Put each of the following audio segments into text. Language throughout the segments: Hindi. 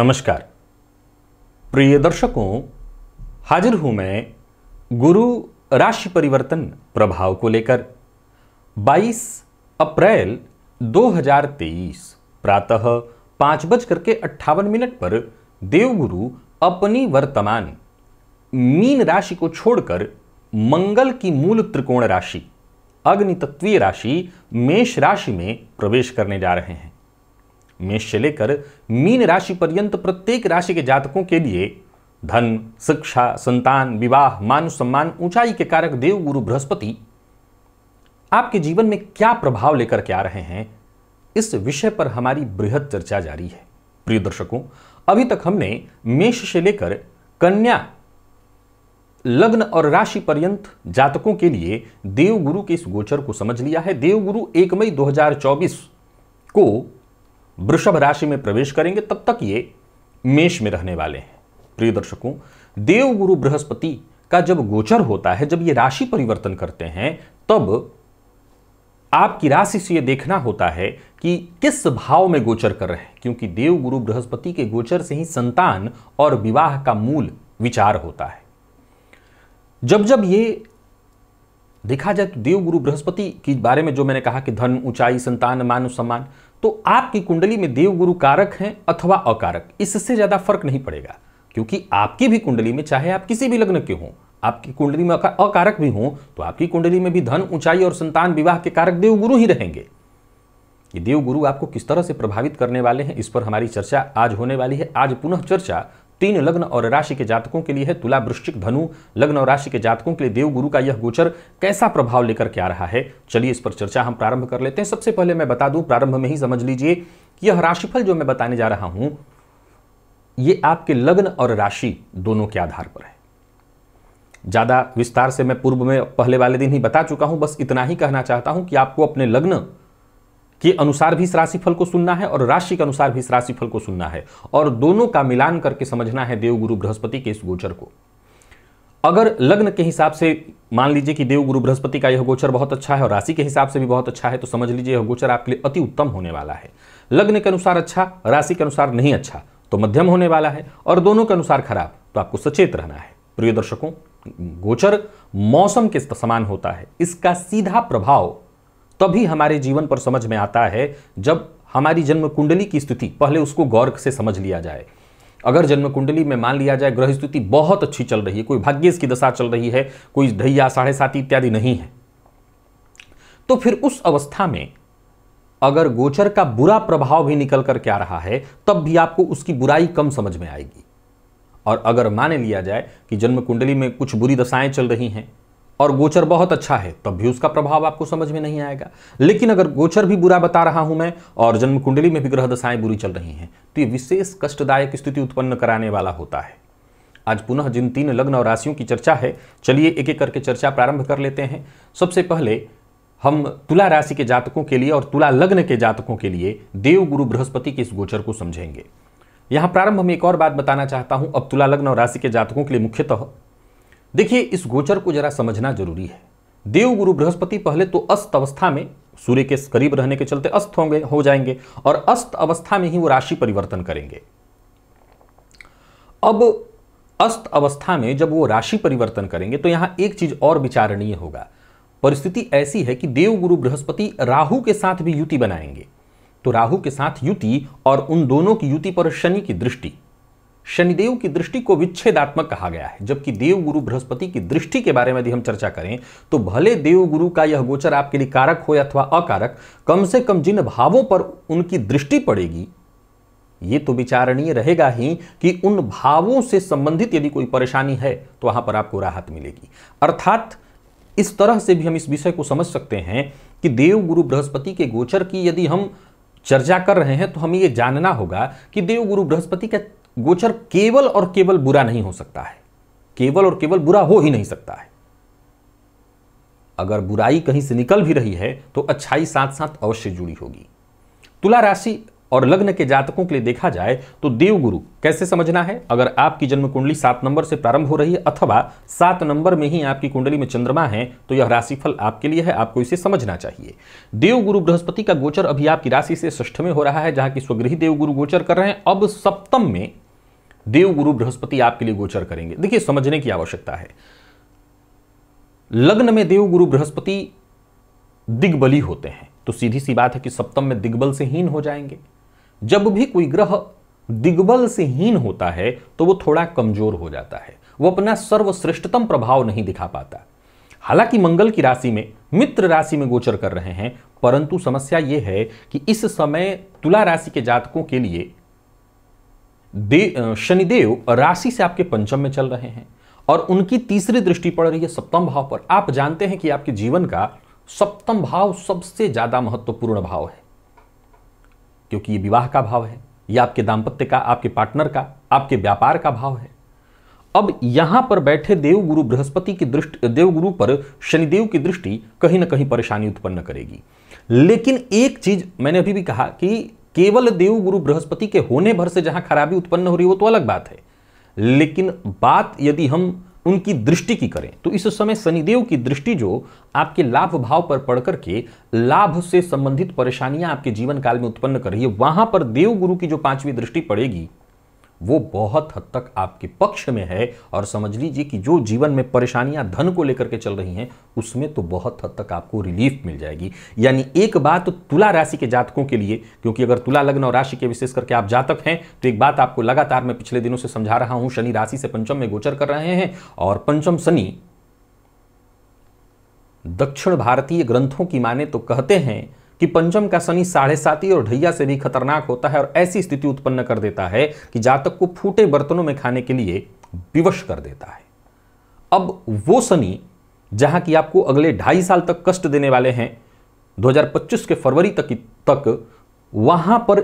नमस्कार प्रिय दर्शकों हाजिर हूं मैं गुरु राशि परिवर्तन प्रभाव को लेकर 22 अप्रैल 2023 प्रातः पांच बज करके अट्ठावन मिनट पर देवगुरु अपनी वर्तमान मीन राशि को छोड़कर मंगल की मूल त्रिकोण राशि अग्नि तत्वीय राशि मेष राशि में प्रवेश करने जा रहे हैं मेष से लेकर मीन राशि पर्यंत प्रत्येक राशि के जातकों के लिए धन शिक्षा संतान विवाह मान सम्मान ऊंचाई के कारक देव गुरु बृहस्पति आपके जीवन में क्या प्रभाव लेकर के आ रहे हैं इस विषय पर हमारी बृहद चर्चा जारी है प्रिय दर्शकों अभी तक हमने मेष से लेकर कन्या लग्न और राशि पर्यंत जातकों के लिए देवगुरु के इस गोचर को समझ लिया है देवगुरु एक मई 2024 को वृषभ राशि में प्रवेश करेंगे तब तक ये मेष में रहने वाले हैं प्रिय दर्शकों देवगुरु बृहस्पति का जब गोचर होता है जब ये राशि परिवर्तन करते हैं तब आपकी राशि से ये देखना होता है कि किस भाव में गोचर कर रहे हैं क्योंकि देवगुरु बृहस्पति के गोचर से ही संतान और विवाह का मूल विचार होता है जब जब ये देखा जाए तो देवगुरु बृहस्पति के बारे में जो मैंने कहा कि धन ऊंचाई संतान मान सम्मान तो आपकी कुंडली में देवगुरु कारक हैं अथवा अकारक इससे ज़्यादा फर्क नहीं पड़ेगा क्योंकि आपकी भी कुंडली में चाहे आप किसी भी लग्न के हों आपकी कुंडली में अकारक भी हों तो आपकी कुंडली में भी धन ऊंचाई और संतान विवाह के कारक देवगुरु ही रहेंगे ये देवगुरु आपको किस तरह से प्रभावित करने वाले हैं इस पर हमारी चर्चा आज होने वाली है आज पुनः चर्चा तीन लग्न और राशि के जातकों के लिए है तुला वृश्चिक धनु लग्न और राशि के जातकों के लिए देवगुरु का यह गोचर कैसा प्रभाव लेकर के आ रहा है चलिए इस पर चर्चा हम प्रारंभ कर लेते हैं सबसे पहले मैं बता दूं प्रारंभ में ही समझ लीजिए यह राशिफल जो मैं बताने जा रहा हूं ये आपके लग्न और राशि दोनों के आधार पर है ज़्यादा विस्तार से मैं पूर्व में पहले वाले दिन ही बता चुका हूं बस इतना ही कहना चाहता हूं कि आपको अपने लग्न के अनुसार भी इस राशिफल को सुनना है और राशि के अनुसार भी इस राशिफल को सुनना है और दोनों का मिलान करके समझना है देवगुरु बृहस्पति के इस गोचर को अगर लग्न के हिसाब से मान लीजिए कि देवगुरु बृहस्पति का यह गोचर बहुत अच्छा है और राशि के हिसाब से भी बहुत अच्छा है तो समझ लीजिए यह गोचर आपके लिए अति उत्तम होने वाला है लग्न के अनुसार अच्छा राशि के अनुसार नहीं अच्छा तो मध्यम होने वाला है और दोनों के अनुसार खराब तो आपको सचेत रहना है प्रिय दर्शकों गोचर मौसम के समान होता है इसका सीधा प्रभाव तभी हमारे जीवन पर समझ में आता है जब हमारी जन्म कुंडली की स्थिति पहले उसको गौर से समझ लिया जाए अगर जन्म कुंडली में मान लिया जाए ग्रह स्थिति बहुत अच्छी चल रही है कोई भाग्य की दशा चल रही है कोई ढैया साढ़े साथी इत्यादि नहीं है तो फिर उस अवस्था में अगर गोचर का बुरा प्रभाव भी निकल कर क्या रहा है तब भी आपको उसकी बुराई कम समझ में आएगी और अगर मान लिया जाए कि जन्म कुंडली में कुछ बुरी दशाएं चल रही हैं और गोचर बहुत अच्छा है तब भी उसका प्रभाव आपको समझ में नहीं आएगा लेकिन अगर गोचर भी बुरा बता रहा हूं मैं और जन्म कुंडली में भी ग्रह दशाएं बुरी चल रही हैं तो ये विशेष कष्टदायक स्थिति उत्पन्न कराने वाला होता है आज पुनः जिन तीन लग्न और राशियों की चर्चा है चलिए एक एक करके चर्चा प्रारंभ कर लेते हैं सबसे पहले हम तुला राशि के जातकों के लिए और तुला लग्न के जातकों के लिए देव गुरु बृहस्पति के इस गोचर को समझेंगे यहाँ प्रारंभ में एक और बात बताना चाहता हूँ अब तुला लग्न और राशि के जातकों के लिए मुख्यतः देखिए इस गोचर को जरा समझना जरूरी है देव गुरु बृहस्पति पहले तो अस्त अवस्था में सूर्य के करीब रहने के चलते अस्त होंगे हो जाएंगे और अस्त अवस्था में ही वो राशि परिवर्तन करेंगे अब अस्त अवस्था में जब वो राशि परिवर्तन करेंगे तो यहां एक चीज और विचारणीय होगा परिस्थिति ऐसी है कि देवगुरु बृहस्पति राहु के साथ भी युति बनाएंगे तो राहु के साथ युति और उन दोनों की युति पर शनि की दृष्टि शनिदेव की दृष्टि को विच्छेदात्मक कहा गया है जबकि देवगुरु बृहस्पति की दृष्टि के बारे में यदि हम चर्चा करें तो भले देवगुरु का यह गोचर आपके लिए कारक हो अथवा अकारक कम से कम जिन भावों पर उनकी दृष्टि पड़ेगी ये तो विचारणीय रहेगा ही कि उन भावों से संबंधित यदि कोई परेशानी है तो वहां पर आपको राहत मिलेगी अर्थात इस तरह से भी हम इस विषय को समझ सकते हैं कि देवगुरु बृहस्पति के गोचर की यदि हम चर्चा कर रहे हैं तो हमें यह जानना होगा कि देवगुरु बृहस्पति का गोचर केवल और केवल बुरा नहीं हो सकता है केवल और केवल बुरा हो ही नहीं सकता है अगर बुराई कहीं से निकल भी रही है तो अच्छाई साथ साथ अवश्य जुड़ी होगी तुला राशि और लग्न के जातकों के लिए देखा जाए तो देवगुरु कैसे समझना है अगर आपकी जन्म कुंडली सात नंबर से प्रारंभ हो रही है अथवा सात नंबर में ही आपकी कुंडली में चंद्रमा है तो यह राशिफल आपके लिए है आपको इसे समझना चाहिए देवगुरु बृहस्पति का गोचर अभी आपकी राशि से ष्ठ में हो रहा है जहां की स्वगृही देवगुरु गोचर कर रहे हैं अब सप्तम में देवगुरु बृहस्पति आपके लिए गोचर करेंगे देखिए समझने की आवश्यकता है लग्न में देवगुरु बृहस्पति दिग्बली होते हैं तो सीधी सी बात है कि सप्तम में दिग्बल से हीन हो जाएंगे जब भी कोई ग्रह दिग्बल से हीन होता है तो वो थोड़ा कमजोर हो जाता है वो अपना सर्वश्रेष्ठतम प्रभाव नहीं दिखा पाता हालांकि मंगल की राशि में मित्र राशि में गोचर कर रहे हैं परंतु समस्या यह है कि इस समय तुला राशि के जातकों के लिए शनिदेव राशि से आपके पंचम में चल रहे हैं और उनकी तीसरी दृष्टि पड़ रही है सप्तम भाव पर आप जानते हैं कि आपके जीवन का सप्तम भाव सबसे ज्यादा महत्वपूर्ण भाव है क्योंकि ये विवाह का भाव है ये आपके दाम्पत्य का आपके पार्टनर का आपके व्यापार का भाव है अब यहां पर बैठे देवगुरु बृहस्पति की दृष्टि देवगुरु पर शनिदेव की दृष्टि कहीं ना कहीं परेशानी उत्पन्न करेगी लेकिन एक चीज मैंने अभी भी कहा कि केवल देवगुरु बृहस्पति के होने भर से जहां खराबी उत्पन्न हो रही है वो तो अलग बात है लेकिन बात यदि हम उनकी दृष्टि की करें तो इस समय शनिदेव की दृष्टि जो आपके लाभ भाव पर पड़ करके लाभ से संबंधित परेशानियां आपके जीवन काल में उत्पन्न कर रही है वहां पर देव गुरु की जो पांचवी दृष्टि पड़ेगी वो बहुत हद तक आपके पक्ष में है और समझ लीजिए कि जो जीवन में परेशानियां धन को लेकर के चल रही हैं उसमें तो बहुत हद तक आपको रिलीफ मिल जाएगी यानी एक बात तो तुला राशि के जातकों के लिए क्योंकि अगर तुला लग्न और राशि के विशेष करके आप जातक हैं तो एक बात आपको लगातार मैं पिछले दिनों से समझा रहा हूं शनि राशि से पंचम में गोचर कर रहे हैं और पंचम शनि दक्षिण भारतीय ग्रंथों की माने तो कहते हैं कि पंचम का शनि साढ़े साथी और ढैया से भी खतरनाक होता है और ऐसी स्थिति उत्पन्न कर देता है कि जातक को फूटे बर्तनों में खाने के लिए विवश कर देता है अब वो शनि जहां कि आपको अगले ढाई साल तक कष्ट देने वाले हैं 2025 के फरवरी तक तक वहां पर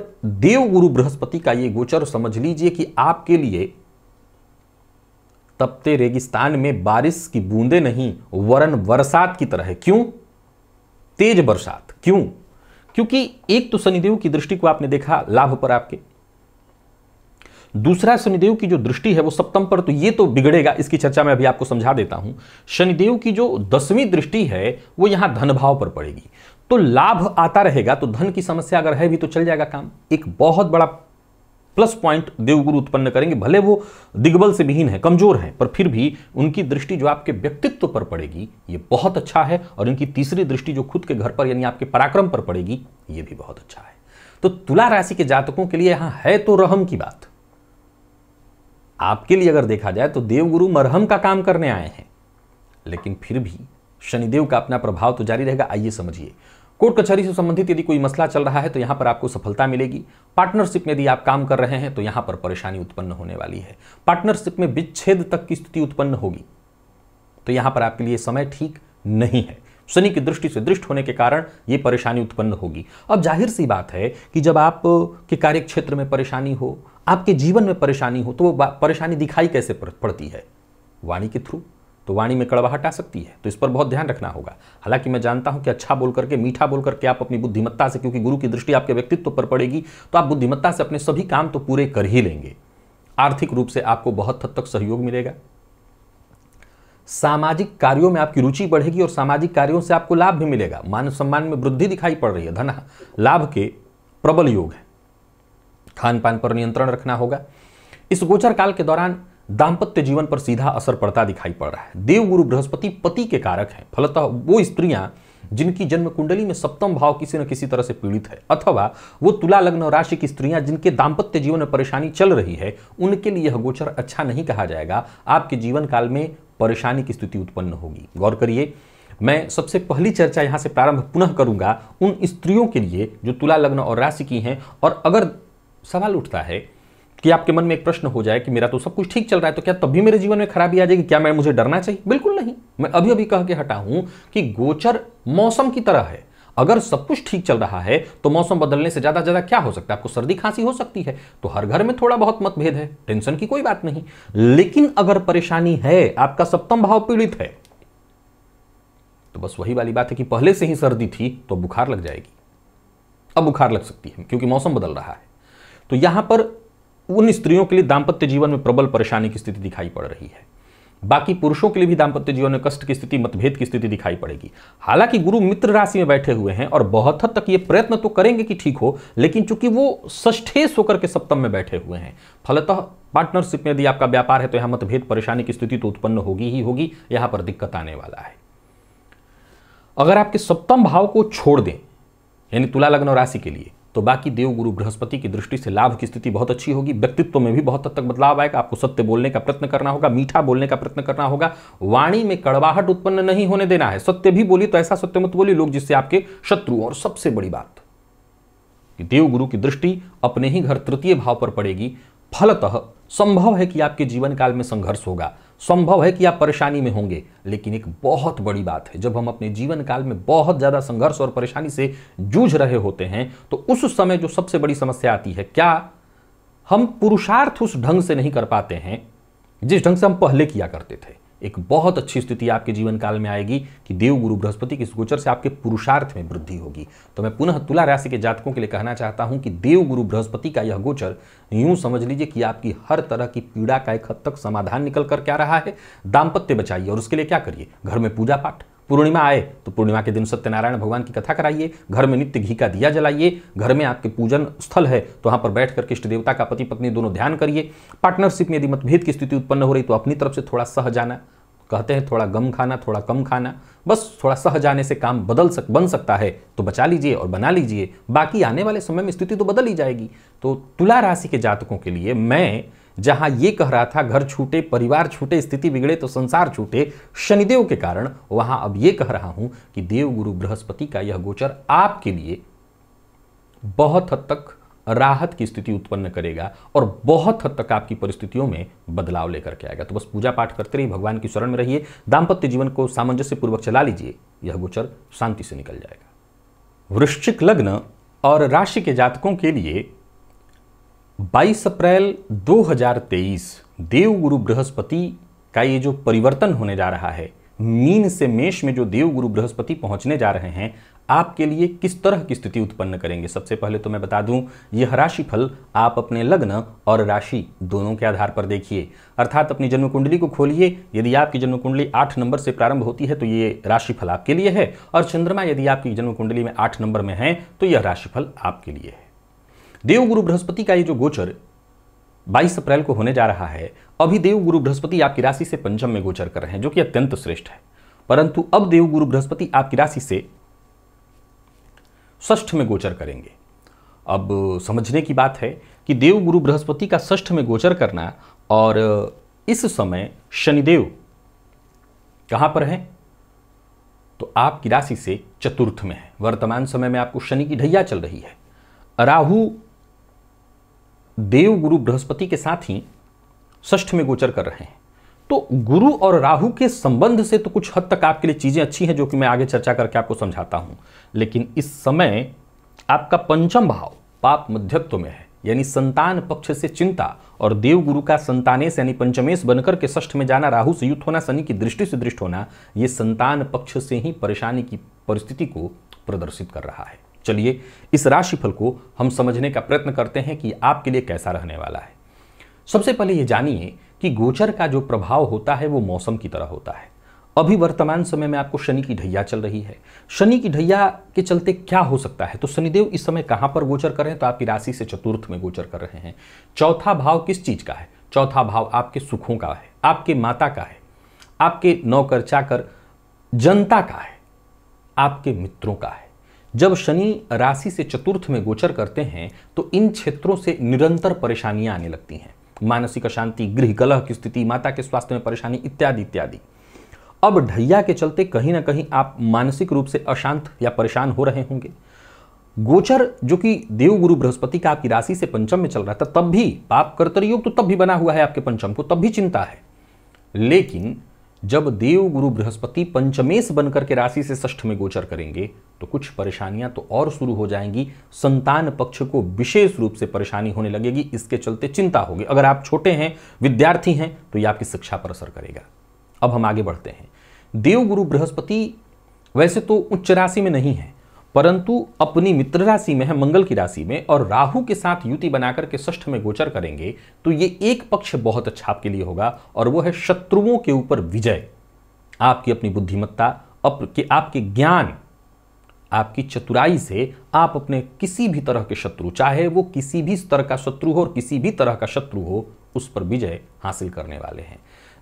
देव गुरु बृहस्पति का ये गोचर समझ लीजिए कि आपके लिए तपते रेगिस्तान में बारिश की बूंदे नहीं वरन बरसात की तरह क्यों तेज बरसात क्यों क्योंकि एक तो शनिदेव की दृष्टि को आपने देखा लाभ पर आपके दूसरा शनिदेव की जो दृष्टि है वो सप्तम पर तो ये तो बिगड़ेगा इसकी चर्चा में अभी आपको समझा देता हूं शनिदेव की जो दसवीं दृष्टि है वो यहां धन भाव पर पड़ेगी तो लाभ आता रहेगा तो धन की समस्या अगर है भी तो चल जाएगा काम एक बहुत बड़ा प्लस पॉइंट देवगुरु उत्पन्न करेंगे भले वो दिग्बल से विहीन है कमजोर है पर फिर भी उनकी दृष्टि जो आपके व्यक्तित्व पर पड़ेगी ये बहुत अच्छा है और इनकी तीसरी दृष्टि जो खुद के घर पर यानी आपके पराक्रम पर पड़ेगी ये भी बहुत अच्छा है तो तुला राशि के जातकों के लिए यहां है तो रहम की बात आपके लिए अगर देखा जाए तो देवगुरु मरहम का काम करने आए हैं लेकिन फिर भी शनिदेव का अपना प्रभाव तो जारी रहेगा आइए समझिए कोर्ट कचहरी से संबंधित यदि कोई मसला चल रहा है तो यहाँ पर आपको सफलता मिलेगी पार्टनरशिप में यदि आप काम कर रहे हैं तो यहाँ पर परेशानी उत्पन्न होने वाली है पार्टनरशिप में विच्छेद तक की स्थिति उत्पन्न होगी तो यहाँ पर आपके लिए समय ठीक नहीं है शनि की दृष्टि से दृष्ट होने के कारण ये परेशानी उत्पन्न होगी अब जाहिर सी बात है कि जब आप के कार्य क्षेत्र में परेशानी हो आपके जीवन में परेशानी हो तो वो परेशानी दिखाई कैसे पड़ती है वाणी के थ्रू तो वाणी में कड़वाहट आ सकती है तो इस पर बहुत ध्यान रखना होगा हालांकि मैं जानता हूं कि अच्छा बोल करके मीठा बोल करके आप अपनी बुद्धिमत्ता से क्योंकि गुरु की दृष्टि आपके व्यक्तित्व पर पड़ेगी तो आप बुद्धिमत्ता से अपने सभी काम तो पूरे कर ही लेंगे आर्थिक रूप से आपको बहुत हद तक सहयोग मिलेगा सामाजिक कार्यों में आपकी रुचि बढ़ेगी और सामाजिक कार्यों से आपको लाभ भी मिलेगा मान सम्मान में वृद्धि दिखाई पड़ रही है धन लाभ के प्रबल योग है खान पान पर नियंत्रण रखना होगा इस गोचर काल के दौरान दाम्पत्य जीवन पर सीधा असर पड़ता दिखाई पड़ रहा है देवगुरु बृहस्पति पति के कारक हैं फलतः वो स्त्रियां जिनकी जन्म कुंडली में सप्तम भाव किसी न किसी तरह से पीड़ित है अथवा वो तुला लग्न राशि की स्त्रियां जिनके दाम्पत्य जीवन में परेशानी चल रही है उनके लिए यह गोचर अच्छा नहीं कहा जाएगा आपके जीवन काल में परेशानी की स्थिति उत्पन्न होगी गौर करिए मैं सबसे पहली चर्चा यहाँ से प्रारंभ पुनः करूँगा उन स्त्रियों के लिए जो तुला लग्न और राशि की हैं और अगर सवाल उठता है कि आपके मन में एक प्रश्न हो जाए कि मेरा तो सब कुछ ठीक चल रहा है तो क्या तभी मेरे जीवन में खराबी आ जाएगी क्या मैं मुझे डरना चाहिए बिल्कुल नहीं मैं अभी अभी कह के हटा हूं कि गोचर मौसम की तरह है अगर सब कुछ ठीक चल रहा है तो मौसम बदलने से ज़्यादा ज़्यादा क्या हो सकता है आपको सर्दी खांसी हो सकती है तो हर घर में थोड़ा बहुत मतभेद है टेंशन की कोई बात नहीं लेकिन अगर परेशानी है आपका सप्तम भाव पीड़ित है तो बस वही वाली बात है कि पहले से ही सर्दी थी तो बुखार लग जाएगी अब बुखार लग सकती है क्योंकि मौसम बदल रहा है तो यहां पर उन स्त्रियों के लिए दाम्पत्य जीवन में प्रबल परेशानी की स्थिति दिखाई पड़ रही है बाकी पुरुषों के लिए भी दाम्पत्य जीवन में कष्ट की स्थिति मतभेद की स्थिति दिखाई पड़ेगी हालांकि गुरु मित्र राशि में बैठे हुए हैं और बहुत हद तक ये प्रयत्न तो करेंगे कि ठीक हो लेकिन चूंकि वो ष्ठे होकर के सप्तम में बैठे हुए हैं फलतः पार्टनरशिप में यदि आपका व्यापार है तो यहां मतभेद परेशानी की स्थिति तो उत्पन्न होगी ही होगी यहां पर दिक्कत आने वाला है अगर आपके सप्तम भाव को छोड़ दें यानी तुला लग्न राशि के लिए तो बाकी देव गुरु बृहस्पति की दृष्टि से लाभ की स्थिति बहुत अच्छी होगी व्यक्तित्व में भी बहुत हद तक बदलाव आएगा आपको सत्य बोलने का प्रयत्न करना होगा मीठा बोलने का प्रयत्न करना होगा वाणी में कड़वाहट उत्पन्न नहीं होने देना है सत्य भी बोली तो ऐसा सत्य मत बोली लोग जिससे आपके शत्रु और सबसे बड़ी बात कि देवगुरु की दृष्टि अपने ही घर तृतीय भाव पर पड़ेगी फलतः संभव है कि आपके जीवन काल में संघर्ष होगा संभव है कि आप परेशानी में होंगे लेकिन एक बहुत बड़ी बात है जब हम अपने जीवन काल में बहुत ज़्यादा संघर्ष और परेशानी से जूझ रहे होते हैं तो उस समय जो सबसे बड़ी समस्या आती है क्या हम पुरुषार्थ उस ढंग से नहीं कर पाते हैं जिस ढंग से हम पहले किया करते थे एक बहुत अच्छी स्थिति आपके जीवन काल में आएगी कि देव गुरु बृहस्पति के गोचर से आपके पुरुषार्थ में वृद्धि होगी तो मैं पुनः तुला राशि के जातकों के लिए कहना चाहता हूं कि देव गुरु बृहस्पति का यह गोचर यूं समझ लीजिए कि आपकी हर तरह की पीड़ा का एक हद तक समाधान निकल कर क्या रहा है दाम्पत्य बचाइए और उसके लिए क्या करिए घर में पूजा पाठ पूर्णिमा आए तो पूर्णिमा के दिन सत्यनारायण भगवान की कथा कराइए घर में नित्य घी का दिया जलाइए घर में आपके पूजन स्थल है तो वहाँ पर बैठ करके इष्ट देवता का पति पत्नी दोनों ध्यान करिए पार्टनरशिप में यदि मतभेद की स्थिति उत्पन्न हो रही तो अपनी तरफ से थोड़ा सह जाना कहते हैं थोड़ा गम खाना थोड़ा कम खाना बस थोड़ा सह जाने से काम बदल सक बन सकता है तो बचा लीजिए और बना लीजिए बाकी आने वाले समय में स्थिति तो बदल ही जाएगी तो तुला राशि के जातकों के लिए मैं जहां ये कह रहा था घर छूटे परिवार छूटे स्थिति बिगड़े तो संसार छूटे शनिदेव के कारण वहां अब ये कह रहा हूं कि देवगुरु बृहस्पति का यह गोचर आपके लिए बहुत हद तक राहत की स्थिति उत्पन्न करेगा और बहुत हद तक आपकी परिस्थितियों में बदलाव लेकर के आएगा तो बस पूजा पाठ करते रहिए भगवान की शरण में रहिए दाम्पत्य जीवन को सामंजस्यपूर्वक चला लीजिए यह गोचर शांति से निकल जाएगा वृश्चिक लग्न और राशि के जातकों के लिए 22 अप्रैल 2023 देवगुरु बृहस्पति का ये जो परिवर्तन होने जा रहा है मीन से मेष में जो देवगुरु बृहस्पति पहुंचने जा रहे हैं आपके लिए किस तरह की स्थिति उत्पन्न करेंगे सबसे पहले तो मैं बता दूं यह राशि फल आप अपने लग्न और राशि दोनों के आधार पर देखिए अर्थात अपनी जन्म कुंडली को खोलिए यदि आपकी जन्म कुंडली आठ नंबर से प्रारंभ होती है तो ये राशि फल आपके लिए है और चंद्रमा यदि आपकी जन्म कुंडली में आठ नंबर में है तो यह राशिफल आपके लिए है देवगुरु बृहस्पति का ये जो गोचर 22 अप्रैल को होने जा रहा है अभी देवगुरु बृहस्पति आपकी राशि से पंचम में गोचर कर रहे हैं जो कि अत्यंत श्रेष्ठ है परंतु अब देवगुरु बृहस्पति आपकी राशि से ष्ठ में गोचर करेंगे अब समझने की बात है कि देवगुरु बृहस्पति का ष्ठ में गोचर करना और इस समय शनिदेव कहां पर हैं तो आपकी राशि से चतुर्थ में है वर्तमान समय में आपको शनि की ढैया चल रही है राहु देव गुरु बृहस्पति के साथ ही षष्ठ में गोचर कर रहे हैं तो गुरु और राहु के संबंध से तो कुछ हद तक आपके लिए चीज़ें अच्छी हैं जो कि मैं आगे चर्चा करके आपको समझाता हूं लेकिन इस समय आपका पंचम भाव पाप मध्यत्व में है यानी संतान पक्ष से चिंता और देवगुरु का संतानेश यानी पंचमेश बनकर के ष्ठ में जाना राहु से युक्त होना शनि की दृष्टि से दृष्ट होना ये संतान पक्ष से ही परेशानी की परिस्थिति को प्रदर्शित कर रहा है चलिए इस राशिफल को हम समझने का प्रयत्न करते हैं कि आपके लिए कैसा रहने वाला है सबसे पहले ये जानिए कि गोचर का जो प्रभाव होता है वो मौसम की तरह होता है अभी वर्तमान समय में आपको शनि की ढैया चल रही है शनि की ढैया के चलते क्या हो सकता है तो शनिदेव इस समय कहाँ पर गोचर कर रहे हैं तो आपकी राशि से चतुर्थ में गोचर कर रहे हैं चौथा भाव किस चीज़ का है चौथा भाव आपके सुखों का है आपके माता का है आपके नौकर चाकर जनता का है आपके मित्रों का है जब शनि राशि से चतुर्थ में गोचर करते हैं तो इन क्षेत्रों से निरंतर परेशानियां आने लगती हैं मानसिक अशांति गृह कलह की स्थिति माता के स्वास्थ्य में परेशानी इत्यादि इत्यादि अब ढैया के चलते कहीं ना कहीं आप मानसिक रूप से अशांत या परेशान हो रहे होंगे गोचर जो कि देवगुरु बृहस्पति का आपकी राशि से पंचम में चल रहा था तब भी पाप कर्तरयोग तो तब भी बना हुआ है आपके पंचम को तब भी चिंता है लेकिन जब देव गुरु बृहस्पति पंचमेश बनकर के राशि से ष्ठ में गोचर करेंगे तो कुछ परेशानियां तो और शुरू हो जाएंगी संतान पक्ष को विशेष रूप से परेशानी होने लगेगी इसके चलते चिंता होगी अगर आप छोटे हैं विद्यार्थी हैं तो ये आपकी शिक्षा पर असर करेगा अब हम आगे बढ़ते हैं देवगुरु बृहस्पति वैसे तो उच्च राशि में नहीं है परंतु अपनी मित्र राशि में है मंगल की राशि में और राहु के साथ युति बनाकर के ष्ठ में गोचर करेंगे तो ये एक पक्ष बहुत अच्छा आपके लिए होगा और वो है शत्रुओं के ऊपर विजय आपकी अपनी बुद्धिमत्ता आपके आपके ज्ञान आपकी चतुराई से आप अपने किसी भी तरह के शत्रु चाहे वो किसी भी स्तर का शत्रु हो और किसी भी तरह का शत्रु हो उस पर विजय हासिल करने वाले हैं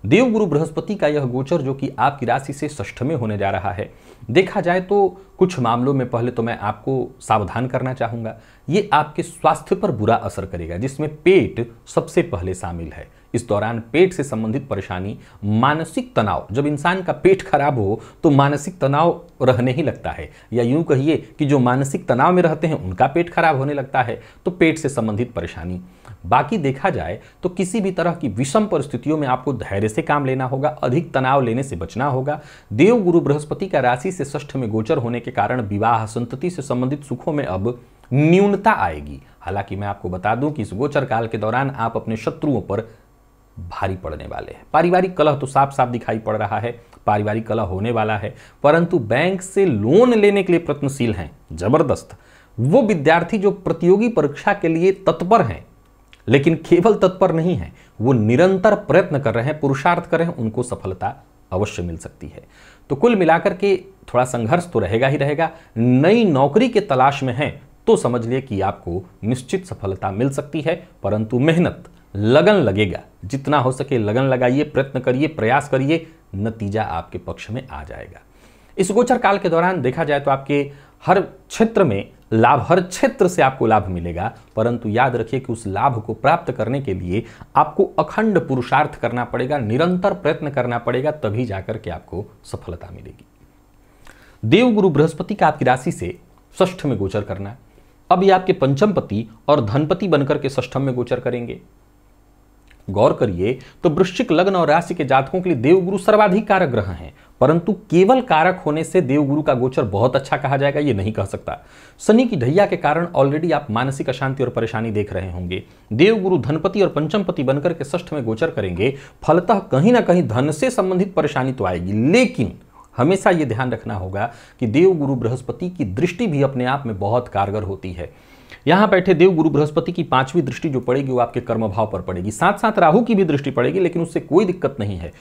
देवगुरु बृहस्पति का यह गोचर जो कि आपकी राशि से ष्ठ में होने जा रहा है देखा जाए तो कुछ मामलों में पहले तो मैं आपको सावधान करना चाहूँगा ये आपके स्वास्थ्य पर बुरा असर करेगा जिसमें पेट सबसे पहले शामिल है इस दौरान पेट से संबंधित परेशानी मानसिक तनाव जब इंसान का पेट खराब हो तो मानसिक तनाव रहने ही लगता है या यूं कहिए कि जो मानसिक तनाव में रहते हैं उनका पेट खराब होने लगता है तो पेट से संबंधित परेशानी बाकी देखा जाए तो किसी भी तरह की विषम परिस्थितियों में आपको धैर्य से काम लेना होगा अधिक तनाव लेने से बचना होगा देव गुरु बृहस्पति का राशि से ष्ठ में गोचर होने के कारण विवाह संतति से संबंधित सुखों में अब न्यूनता आएगी हालांकि मैं आपको बता दूं कि इस गोचर काल के दौरान आप अपने शत्रुओं पर भारी पड़ने वाले हैं पारिवारिक कलह तो साफ साफ दिखाई पड़ रहा है पारिवारिक कलह होने वाला है परंतु बैंक से लोन लेने के लिए प्रयत्नशील हैं जबरदस्त वो विद्यार्थी जो प्रतियोगी परीक्षा के लिए तत्पर हैं लेकिन केवल तत्पर नहीं है वो निरंतर प्रयत्न कर रहे हैं पुरुषार्थ कर रहे हैं उनको सफलता अवश्य मिल सकती है तो कुल मिलाकर के थोड़ा संघर्ष तो रहेगा ही रहेगा नई नौकरी के तलाश में हैं तो समझ लिए कि आपको निश्चित सफलता मिल सकती है परंतु मेहनत लगन लगेगा जितना हो सके लगन लगाइए प्रयत्न करिए प्रयास करिए नतीजा आपके पक्ष में आ जाएगा इस गोचर काल के दौरान देखा जाए तो आपके हर क्षेत्र में लाभ हर क्षेत्र से आपको लाभ मिलेगा परंतु याद रखिए कि उस लाभ को प्राप्त करने के लिए आपको अखंड पुरुषार्थ करना पड़ेगा निरंतर प्रयत्न करना पड़ेगा तभी जाकर के आपको सफलता मिलेगी देवगुरु बृहस्पति का आपकी राशि से ष्ठ में गोचर करना अब ये आपके पंचम पति और धनपति बनकर के ष्ठम में गोचर करेंगे गौर करिए तो वृश्चिक लग्न और राशि के जातकों के लिए देवगुरु सर्वाधिक कारक ग्रह हैं परंतु केवल कारक होने से देवगुरु का गोचर बहुत अच्छा कहा जाएगा ये नहीं कह सकता शनि की ढैया के कारण ऑलरेडी आप मानसिक अशांति और परेशानी देख रहे होंगे देवगुरु धनपति और पंचमपति बनकर के षष्ठ में गोचर करेंगे फलतः कहीं ना कहीं धन से संबंधित परेशानी तो आएगी लेकिन हमेशा ये ध्यान रखना होगा कि देवगुरु बृहस्पति की दृष्टि भी अपने आप में बहुत कारगर होती है यहां बैठे देव गुरु बृहस्पति की पांचवी दृष्टि जो पड़ेगी वो आपके कर्मभाव पर पड़ेगी साथ साथ राहु की भी दृष्टि पड़ेगी लेकिन उससे कोई दिक्कत नहीं है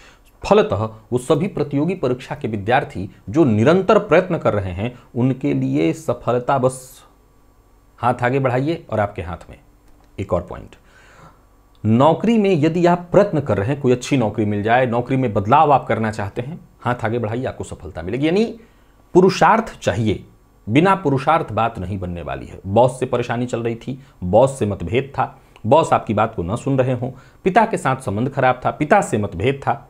फलतः वो सभी प्रतियोगी परीक्षा के विद्यार्थी जो निरंतर प्रयत्न कर रहे हैं उनके लिए सफलता बस हाथ आगे बढ़ाइए और आपके हाथ में एक और पॉइंट नौकरी में यदि आप प्रयत्न कर रहे हैं कोई अच्छी नौकरी मिल जाए नौकरी में बदलाव आप करना चाहते हैं हाथ आगे बढ़ाइए आपको सफलता मिलेगी यानी पुरुषार्थ चाहिए बिना पुरुषार्थ बात नहीं बनने वाली है बॉस से परेशानी चल रही थी बॉस से मतभेद था बॉस आपकी बात को न सुन रहे हों पिता के साथ संबंध खराब था पिता से मतभेद था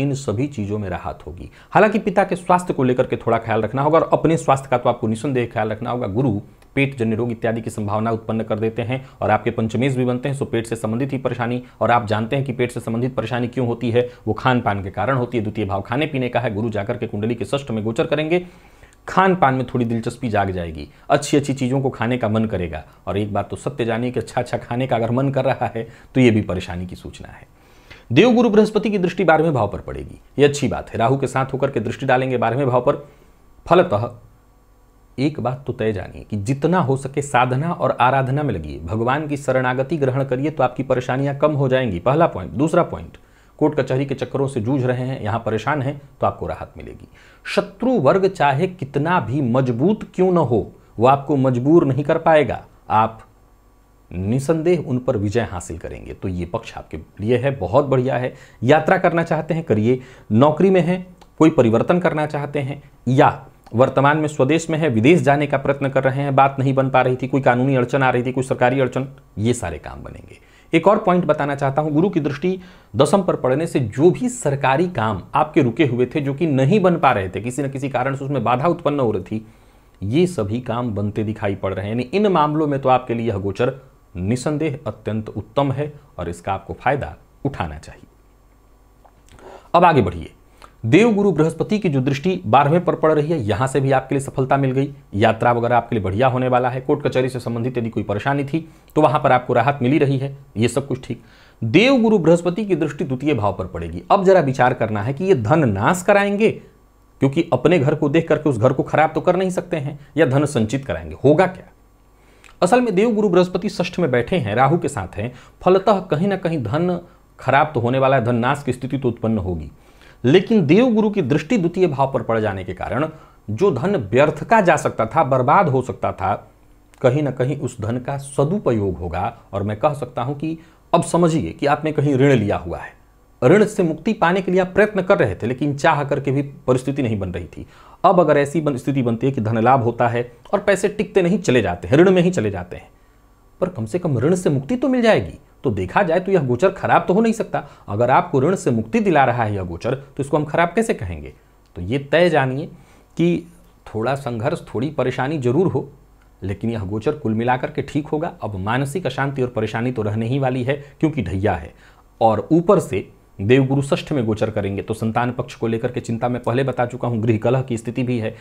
इन सभी चीज़ों में राहत होगी हालांकि पिता के स्वास्थ्य को लेकर के थोड़ा ख्याल रखना होगा और अपने स्वास्थ्य का तो आपको निसंदेह ख्याल रखना होगा गुरु पेट जन्य रोग इत्यादि की संभावना उत्पन्न कर देते हैं और आपके पंचमेश भी बनते हैं सो पेट से संबंधित ही परेशानी और आप जानते हैं कि पेट से संबंधित परेशानी क्यों होती है वो खान पान के कारण होती है द्वितीय भाव खाने पीने का है गुरु जाकर के कुंडली के ष्ठ में गोचर करेंगे खान पान में थोड़ी दिलचस्पी जाग जाएगी अच्छी अच्छी चीज़ों को खाने का मन करेगा और एक बात तो सत्य जानिए कि अच्छा अच्छा खाने का अगर मन कर रहा है तो ये भी परेशानी की सूचना है देवगुरु बृहस्पति की दृष्टि बारहवें भाव पर पड़ेगी ये अच्छी बात है राहु के साथ होकर के दृष्टि डालेंगे बारहवें भाव पर फलतः एक बात तो तय जानिए कि जितना हो सके साधना और आराधना में लगिए भगवान की शरणागति ग्रहण करिए तो आपकी परेशानियां कम हो जाएंगी पहला पॉइंट दूसरा पॉइंट कोर्ट कचहरी के चक्करों से जूझ रहे हैं यहाँ परेशान हैं तो आपको राहत मिलेगी शत्रु वर्ग चाहे कितना भी मजबूत क्यों न हो वह आपको मजबूर नहीं कर पाएगा आप निसंदेह उन पर विजय हासिल करेंगे तो ये पक्ष आपके लिए है बहुत बढ़िया है यात्रा करना चाहते हैं करिए नौकरी में है कोई परिवर्तन करना चाहते हैं या वर्तमान में स्वदेश में है विदेश जाने का प्रयत्न कर रहे हैं बात नहीं बन पा रही थी कोई कानूनी अड़चन आ रही थी कोई सरकारी अड़चन ये सारे काम बनेंगे एक और पॉइंट बताना चाहता हूं गुरु की दृष्टि दसम पर पड़ने से जो भी सरकारी काम आपके रुके हुए थे जो कि नहीं बन पा रहे थे किसी न किसी कारण से उसमें बाधा उत्पन्न हो रही थी ये सभी काम बनते दिखाई पड़ रहे हैं यानी इन मामलों में तो आपके लिए यह गोचर निसंदेह अत्यंत उत्तम है और इसका आपको फायदा उठाना चाहिए अब आगे बढ़िए देवगुरु बृहस्पति की जो दृष्टि बारहवें पर पड़ रही है यहाँ से भी आपके लिए सफलता मिल गई यात्रा वगैरह आपके लिए बढ़िया होने वाला है कोर्ट कचहरी से संबंधित यदि कोई परेशानी थी तो वहाँ पर आपको राहत मिली रही है ये सब कुछ ठीक देवगुरु बृहस्पति की दृष्टि द्वितीय भाव पर पड़ेगी अब जरा विचार करना है कि ये धन नाश कराएंगे क्योंकि अपने घर को देख करके उस घर को खराब तो कर नहीं सकते हैं या धन संचित कराएंगे होगा क्या असल में देवगुरु बृहस्पति ष्ठ में बैठे हैं राहु के साथ हैं फलतः कहीं ना कहीं धन खराब तो होने वाला है धन नाश की स्थिति तो उत्पन्न होगी लेकिन देवगुरु की दृष्टि द्वितीय भाव पर पड़ जाने के कारण जो धन व्यर्थ का जा सकता था बर्बाद हो सकता था कहीं ना कहीं उस धन का सदुपयोग होगा और मैं कह सकता हूं कि अब समझिए कि आपने कहीं ऋण लिया हुआ है ऋण से मुक्ति पाने के लिए आप प्रयत्न कर रहे थे लेकिन चाह करके भी परिस्थिति नहीं बन रही थी अब अगर ऐसी बन स्थिति बनती है कि धन लाभ होता है और पैसे टिकते नहीं चले जाते हैं ऋण में ही चले जाते हैं पर कम से कम ऋण से मुक्ति तो मिल जाएगी तो देखा जाए तो यह गोचर खराब तो हो नहीं सकता अगर आपको ऋण से मुक्ति दिला रहा है यह गोचर तो इसको हम खराब कैसे कहेंगे तो ये तय जानिए कि थोड़ा संघर्ष थोड़ी परेशानी जरूर हो लेकिन यह गोचर कुल मिलाकर के ठीक होगा अब मानसिक अशांति और परेशानी तो रहने ही वाली है क्योंकि ढैया है और ऊपर से देवगुरु ष्ठ में गोचर करेंगे तो संतान पक्ष को लेकर के चिंता मैं पहले बता चुका हूँ गृह कलह की स्थिति भी है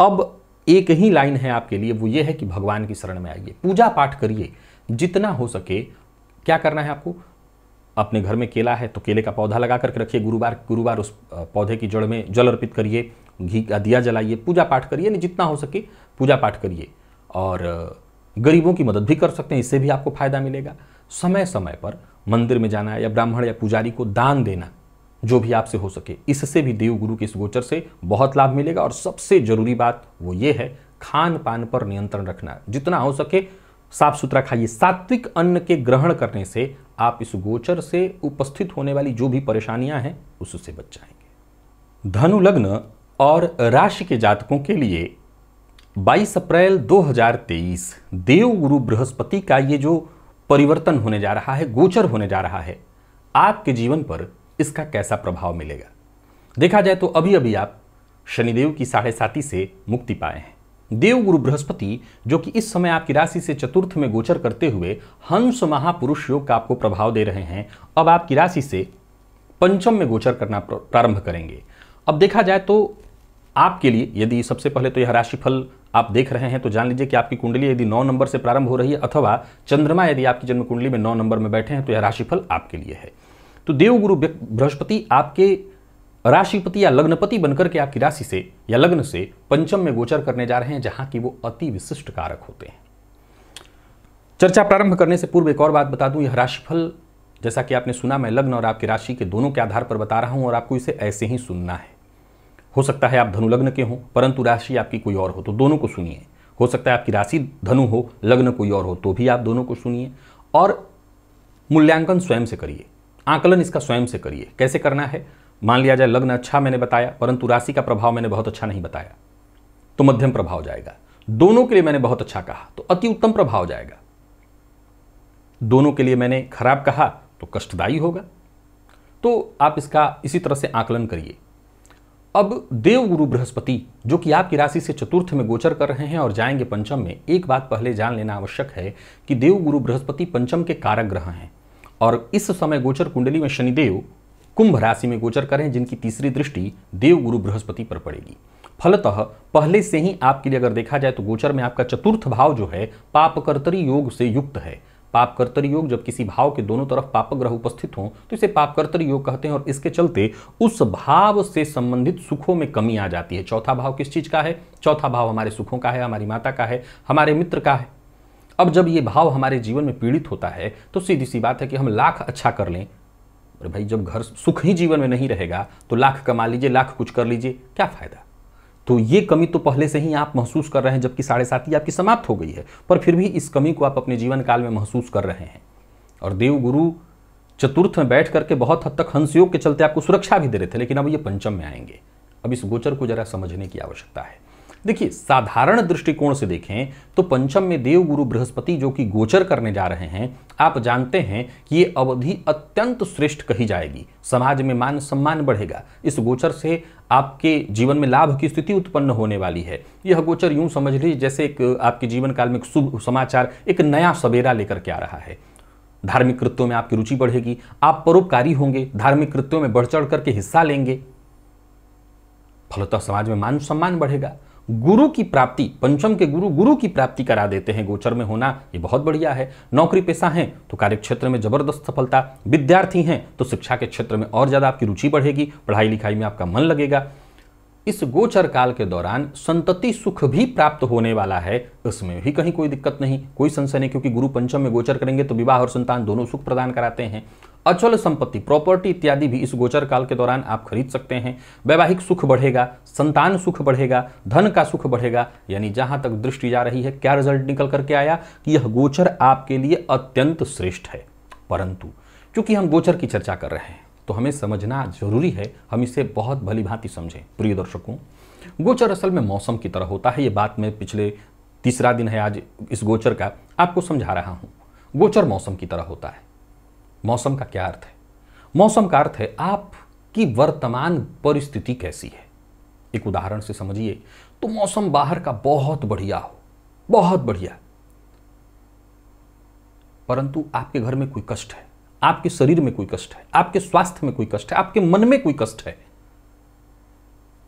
अब एक ही लाइन है आपके लिए वो ये है कि भगवान की शरण में आइए पूजा पाठ करिए जितना हो सके क्या करना है आपको अपने घर में केला है तो केले का पौधा लगा करके रखिए गुरुवार गुरुवार उस पौधे की जड़ में जल अर्पित करिए घी का दिया जलाइए पूजा पाठ करिए नहीं जितना हो सके पूजा पाठ करिए और गरीबों की मदद भी कर सकते हैं इससे भी आपको फायदा मिलेगा समय समय पर मंदिर में जाना या ब्राह्मण या पुजारी को दान देना जो भी आपसे हो सके इससे भी देव गुरु के इस गोचर से बहुत लाभ मिलेगा और सबसे जरूरी बात वो ये है खान पान पर नियंत्रण रखना जितना हो सके साफ सुथरा खाइए सात्विक अन्न के ग्रहण करने से आप इस गोचर से उपस्थित होने वाली जो भी परेशानियां हैं उससे बच जाएंगे धनु लग्न और राशि के जातकों के लिए 22 अप्रैल 2023 देव गुरु बृहस्पति का ये जो परिवर्तन होने जा रहा है गोचर होने जा रहा है आपके जीवन पर इसका कैसा प्रभाव मिलेगा देखा जाए तो अभी अभी आप शनिदेव की साढ़े साथी से मुक्ति पाए हैं देवगुरु बृहस्पति जो कि इस समय आपकी राशि से चतुर्थ में गोचर करते हुए हंस महापुरुष योग का आपको प्रभाव दे रहे हैं अब आपकी राशि से पंचम में गोचर करना प्रारंभ करेंगे अब देखा जाए तो आपके लिए यदि सबसे पहले तो यह राशिफल आप देख रहे हैं तो जान लीजिए कि आपकी कुंडली यदि नौ नंबर से प्रारंभ हो रही है अथवा चंद्रमा यदि आपकी जन्म कुंडली में नौ नंबर में बैठे हैं तो यह राशिफल आपके लिए है तो देवगुरु बृहस्पति आपके राशिपति या लग्नपति बनकर के आपकी राशि से या लग्न से पंचम में गोचर करने जा रहे हैं जहां की वो अति विशिष्ट कारक होते हैं चर्चा प्रारंभ करने से पूर्व एक और बात बता दूं यह राशिफल जैसा कि आपने सुना मैं लग्न और आपकी राशि के दोनों के आधार पर बता रहा हूं और आपको इसे ऐसे ही सुनना है हो सकता है आप धनु लग्न के हों परंतु राशि आपकी कोई और हो तो दोनों को सुनिए हो सकता है आपकी राशि धनु हो लग्न कोई और हो तो भी आप दोनों को सुनिए और मूल्यांकन स्वयं से करिए आकलन इसका स्वयं से करिए कैसे करना है मान लिया जाए लग्न अच्छा मैंने बताया परंतु राशि का प्रभाव मैंने बहुत अच्छा नहीं बताया तो मध्यम प्रभाव जाएगा दोनों के लिए मैंने बहुत अच्छा कहा तो अति उत्तम प्रभाव जाएगा दोनों के लिए मैंने खराब कहा तो कष्टदायी होगा तो आप इसका इसी तरह से आकलन करिए अब देवगुरु बृहस्पति जो कि आपकी राशि से चतुर्थ में गोचर कर रहे हैं और जाएंगे पंचम में एक बात पहले जान लेना आवश्यक है कि देवगुरु बृहस्पति पंचम के कारक ग्रह हैं और इस समय गोचर कुंडली में शनिदेव कुंभ राशि में गोचर करें जिनकी तीसरी दृष्टि देव गुरु बृहस्पति पर पड़ेगी फलतः पहले से ही आपके लिए अगर देखा जाए तो गोचर में आपका चतुर्थ भाव जो है पापकर्तरी योग से युक्त है पापकर्तरी योग जब किसी भाव के दोनों तरफ पाप ग्रह उपस्थित हों तो इसे पापकर्तरी योग कहते हैं और इसके चलते उस भाव से संबंधित सुखों में कमी आ जाती है चौथा भाव किस चीज़ का है चौथा भाव हमारे सुखों का है हमारी माता का है हमारे मित्र का है अब जब ये भाव हमारे जीवन में पीड़ित होता है तो सीधी सी बात है कि हम लाख अच्छा कर लें अरे भाई जब घर सुख ही जीवन में नहीं रहेगा तो लाख कमा लीजिए लाख कुछ कर लीजिए क्या फ़ायदा तो ये कमी तो पहले से ही आप महसूस कर रहे हैं जबकि साढ़े ही आपकी समाप्त हो गई है पर फिर भी इस कमी को आप अपने जीवन काल में महसूस कर रहे हैं और देवगुरु चतुर्थ में बैठ करके बहुत हद तक हंसयोग के चलते आपको सुरक्षा भी दे रहे थे लेकिन अब ये पंचम में आएंगे अब इस गोचर को जरा समझने की आवश्यकता है देखिए साधारण दृष्टिकोण से देखें तो पंचम में देव गुरु बृहस्पति जो कि गोचर करने जा रहे हैं आप जानते हैं कि ये अवधि अत्यंत श्रेष्ठ कही जाएगी समाज में मान सम्मान बढ़ेगा इस गोचर से आपके जीवन में लाभ की स्थिति उत्पन्न होने वाली है यह गोचर यूं समझ लीजिए जैसे एक आपके जीवन काल में शुभ समाचार एक नया सवेरा लेकर के आ रहा है धार्मिक कृत्यों में आपकी रुचि बढ़ेगी आप परोपकारी होंगे धार्मिक कृत्यों में बढ़ चढ़ करके हिस्सा लेंगे फलतः समाज में मान सम्मान बढ़ेगा गुरु की प्राप्ति पंचम के गुरु गुरु की प्राप्ति करा देते हैं गोचर में होना ये बहुत बढ़िया है नौकरी पेशा हैं तो कार्य क्षेत्र में जबरदस्त सफलता विद्यार्थी हैं तो शिक्षा के क्षेत्र में और ज़्यादा आपकी रुचि बढ़ेगी पढ़ाई लिखाई में आपका मन लगेगा इस गोचर काल के दौरान संतति सुख भी प्राप्त होने वाला है इसमें भी कहीं कोई दिक्कत नहीं कोई संशय नहीं क्योंकि गुरु पंचम में गोचर करेंगे तो विवाह और संतान दोनों सुख प्रदान कराते हैं अचल संपत्ति प्रॉपर्टी इत्यादि भी इस गोचर काल के दौरान आप खरीद सकते हैं वैवाहिक सुख बढ़ेगा संतान सुख बढ़ेगा धन का सुख बढ़ेगा यानी जहां तक दृष्टि जा रही है क्या रिजल्ट निकल करके आया कि यह गोचर आपके लिए अत्यंत श्रेष्ठ है परंतु चूंकि हम गोचर की चर्चा कर रहे हैं तो हमें समझना जरूरी है हम इसे बहुत भली भांति समझें प्रिय दर्शकों गोचर असल में मौसम की तरह होता है ये बात मैं पिछले तीसरा दिन है आज इस गोचर का आपको समझा रहा हूँ गोचर मौसम की तरह होता है मौसम का क्या अर्थ है मौसम का अर्थ है आपकी वर्तमान परिस्थिति कैसी है एक उदाहरण से समझिए तो मौसम बाहर का बहुत बढ़िया हो बहुत बढ़िया परंतु आपके घर में कोई कष्ट है आपके शरीर में कोई कष्ट है आपके स्वास्थ्य में कोई कष्ट है आपके मन में कोई कष्ट है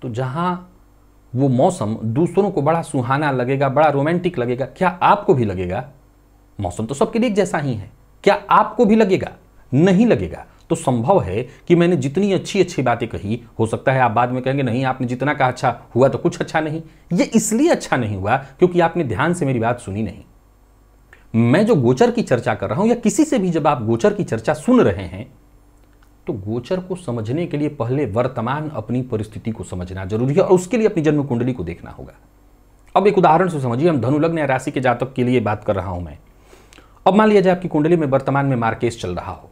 तो जहां वो मौसम दूसरों को बड़ा सुहाना लगेगा बड़ा रोमांटिक लगेगा क्या आपको भी लगेगा मौसम तो सबके लिए जैसा ही है क्या आपको भी लगेगा नहीं लगेगा तो संभव है कि मैंने जितनी अच्छी अच्छी बातें कही हो सकता है आप बाद में कहेंगे नहीं आपने जितना कहा अच्छा हुआ तो कुछ अच्छा नहीं ये इसलिए अच्छा नहीं हुआ क्योंकि आपने ध्यान से मेरी बात सुनी नहीं मैं जो गोचर की चर्चा कर रहा हूं या किसी से भी जब आप गोचर की चर्चा सुन रहे हैं तो गोचर को समझने के लिए पहले वर्तमान अपनी परिस्थिति को समझना जरूरी है और उसके लिए अपनी जन्म कुंडली को देखना होगा अब एक उदाहरण से समझिए हम धनुलग्न या राशि के जातक के लिए बात कर रहा हूं मैं अब मान लिया जाए आपकी कुंडली में वर्तमान में मार्केश चल रहा हो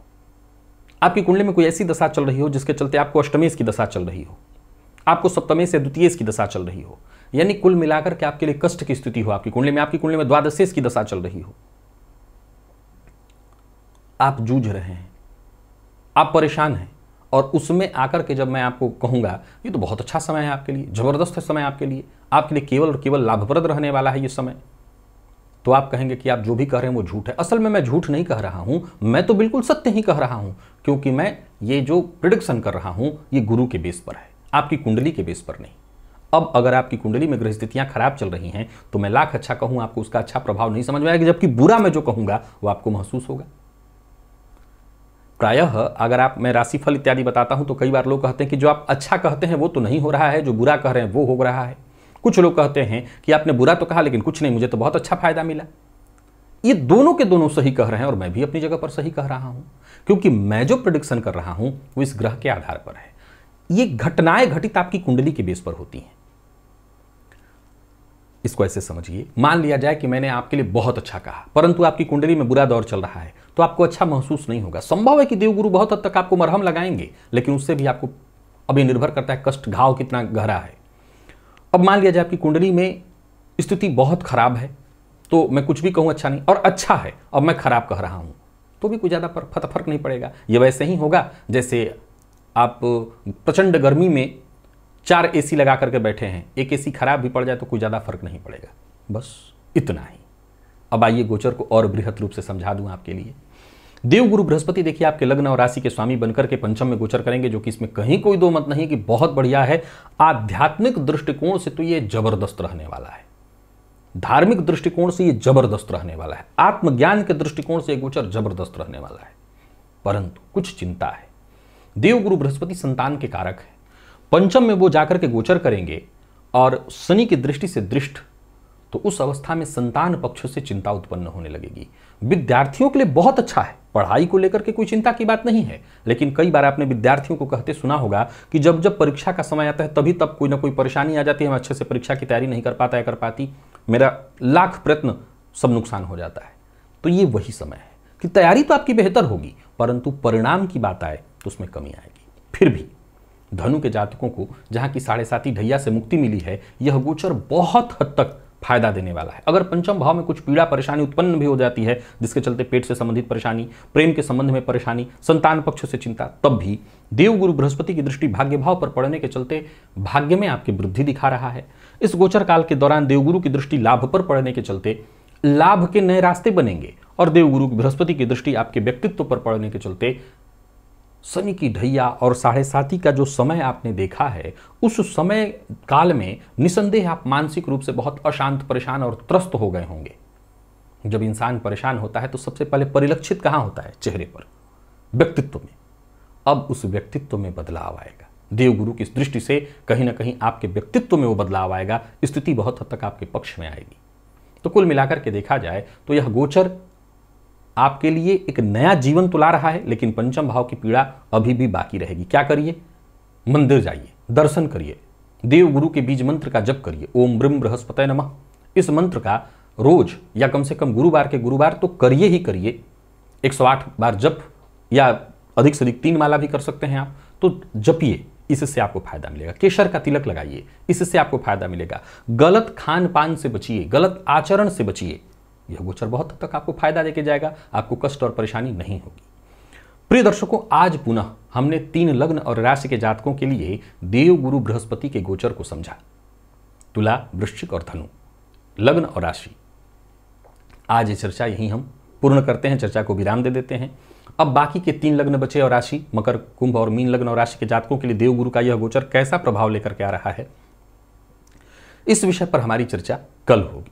आपकी कुंडली में कोई ऐसी दशा चल रही हो जिसके चलते आपको अष्टमेश की दशा चल रही हो आपको सप्तमेश या द्वितीयेश की दशा चल रही हो यानी कुल मिलाकर के आपके लिए कष्ट की स्थिति हो आपकी कुंडली में आपकी कुंडली में द्वादशेश की दशा चल रही हो आप जूझ रहे हैं आप परेशान हैं और उसमें आकर के जब मैं आपको कहूंगा ये तो बहुत अच्छा समय है आपके लिए ज़बरदस्त है समय आपके लिए आपके लिए केवल और केवल लाभप्रद रहने वाला है ये समय तो आप कहेंगे कि आप जो भी कह रहे हैं वो झूठ है असल में मैं झूठ नहीं कह रहा हूं मैं तो बिल्कुल सत्य ही कह रहा हूं क्योंकि मैं ये जो प्रिडिक्शन कर रहा हूं ये गुरु के बेस पर है आपकी कुंडली के बेस पर नहीं अब अगर आपकी कुंडली में ग्रह स्थितियां खराब चल रही हैं तो मैं लाख अच्छा कहूं आपको उसका अच्छा प्रभाव नहीं समझ में आएगा जबकि बुरा मैं जो कहूंगा वो आपको महसूस होगा प्रायः अगर आप मैं राशिफल इत्यादि बताता हूं तो कई बार लोग कहते हैं कि जो आप अच्छा कहते हैं वो तो नहीं हो रहा है जो बुरा कह रहे हैं वो हो रहा है कुछ लोग कहते हैं कि आपने बुरा तो कहा लेकिन कुछ नहीं मुझे तो बहुत अच्छा फायदा मिला ये दोनों के दोनों सही कह रहे हैं और मैं भी अपनी जगह पर सही कह रहा हूं क्योंकि मैं जो प्रडिक्शन कर रहा हूं वो इस ग्रह के आधार पर है ये घटनाएं घटित आपकी कुंडली के बेस पर होती हैं इसको ऐसे समझिए मान लिया जाए कि मैंने आपके लिए बहुत अच्छा कहा परंतु आपकी कुंडली में बुरा दौर चल रहा है तो आपको अच्छा महसूस नहीं होगा संभव है कि देवगुरु बहुत हद तक आपको मरहम लगाएंगे लेकिन उससे भी आपको अभी निर्भर करता है कष्ट घाव कितना गहरा है अब मान लिया जाए आपकी कुंडली में स्थिति बहुत खराब है तो मैं कुछ भी कहूँ अच्छा नहीं और अच्छा है अब मैं खराब कह रहा हूँ तो भी कुछ ज़्यादा फर्क फर्क नहीं पड़ेगा ये वैसे ही होगा जैसे आप प्रचंड गर्मी में चार एसी लगा करके बैठे हैं एक एसी खराब भी पड़ जाए तो कुछ ज़्यादा फर्क नहीं पड़ेगा बस इतना ही अब आइए गोचर को और बृहद रूप से समझा दूँ आपके लिए देवगुरु बृहस्पति देखिए आपके लग्न और राशि के स्वामी बनकर के पंचम में गोचर करेंगे जो कि इसमें कहीं कोई दो मत नहीं कि बहुत बढ़िया है आध्यात्मिक दृष्टिकोण से तो ये जबरदस्त रहने वाला है धार्मिक दृष्टिकोण से ये जबरदस्त रहने वाला है आत्मज्ञान के दृष्टिकोण से गोचर जबरदस्त रहने वाला है परंतु कुछ चिंता है देवगुरु बृहस्पति संतान के कारक है पंचम में वो जाकर के गोचर करेंगे और शनि की दृष्टि से दृष्ट तो उस अवस्था में संतान पक्ष से चिंता उत्पन्न होने लगेगी विद्यार्थियों के लिए बहुत अच्छा है पढ़ाई को लेकर के कोई चिंता की बात नहीं है लेकिन कई बार आपने विद्यार्थियों को कहते सुना होगा कि जब जब परीक्षा का समय आता है तभी तब कोई ना कोई परेशानी आ जाती है हम अच्छे से परीक्षा की तैयारी नहीं कर पाता है कर पाती मेरा लाख प्रयत्न सब नुकसान हो जाता है तो ये वही समय है कि तैयारी तो आपकी बेहतर होगी परंतु परिणाम की बात आए तो उसमें कमी आएगी फिर भी धनु के जातकों को जहाँ की साढ़े साथी ढैया से मुक्ति मिली है यह गोचर बहुत हद तक फायदा देने वाला है अगर पंचम भाव में कुछ पीड़ा परेशानी उत्पन्न भी हो जाती है जिसके चलते पेट से संबंधित परेशानी प्रेम के संबंध में परेशानी संतान पक्ष से चिंता तब भी देवगुरु बृहस्पति की दृष्टि भाग्य भाव पर पड़ने के चलते भाग्य में आपकी वृद्धि दिखा रहा है इस गोचर काल के दौरान देवगुरु की दृष्टि लाभ पर पड़ने के चलते लाभ के नए रास्ते बनेंगे और देवगुरु बृहस्पति की दृष्टि आपके व्यक्तित्व पर पड़ने के चलते शनि की ढैया और साढ़े साथी का जो समय आपने देखा है उस समय काल में निसंदेह आप मानसिक रूप से बहुत अशांत परेशान और त्रस्त हो गए होंगे जब इंसान परेशान होता है तो सबसे पहले परिलक्षित कहाँ होता है चेहरे पर व्यक्तित्व में अब उस व्यक्तित्व में बदलाव आएगा देवगुरु की दृष्टि से कहीं ना कहीं आपके व्यक्तित्व में वो बदलाव आएगा स्थिति बहुत हद तक आपके पक्ष में आएगी तो कुल मिलाकर के देखा जाए तो यह गोचर आपके लिए एक नया जीवन तुला रहा है लेकिन पंचम भाव की पीड़ा अभी भी बाकी रहेगी क्या करिए मंदिर जाइए दर्शन करिए देव गुरु के बीज मंत्र का जप करिए ओम ब्रह्म बृहस्पत नमः इस मंत्र का रोज या कम से कम गुरुवार के गुरुवार तो करिए ही करिए आठ बार जप या अधिक से अधिक तीन माला भी कर सकते हैं आप तो जपिए इससे आपको फायदा मिलेगा केसर का तिलक लगाइए इससे आपको फायदा मिलेगा गलत खान पान से बचिए गलत आचरण से बचिए यह गोचर बहुत हद तक आपको फायदा देके जाएगा आपको कष्ट और परेशानी नहीं होगी प्रिय दर्शकों आज पुनः हमने तीन लग्न और राशि के जातकों के लिए देव गुरु बृहस्पति के गोचर को समझा तुला वृश्चिक और धनु लग्न और राशि आज ये चर्चा यही हम पूर्ण करते हैं चर्चा को विराम दे देते हैं अब बाकी के तीन लग्न बचे और राशि मकर कुंभ और मीन लग्न और राशि के जातकों के लिए देवगुरु का यह गोचर कैसा प्रभाव लेकर के आ रहा है इस विषय पर हमारी चर्चा कल होगी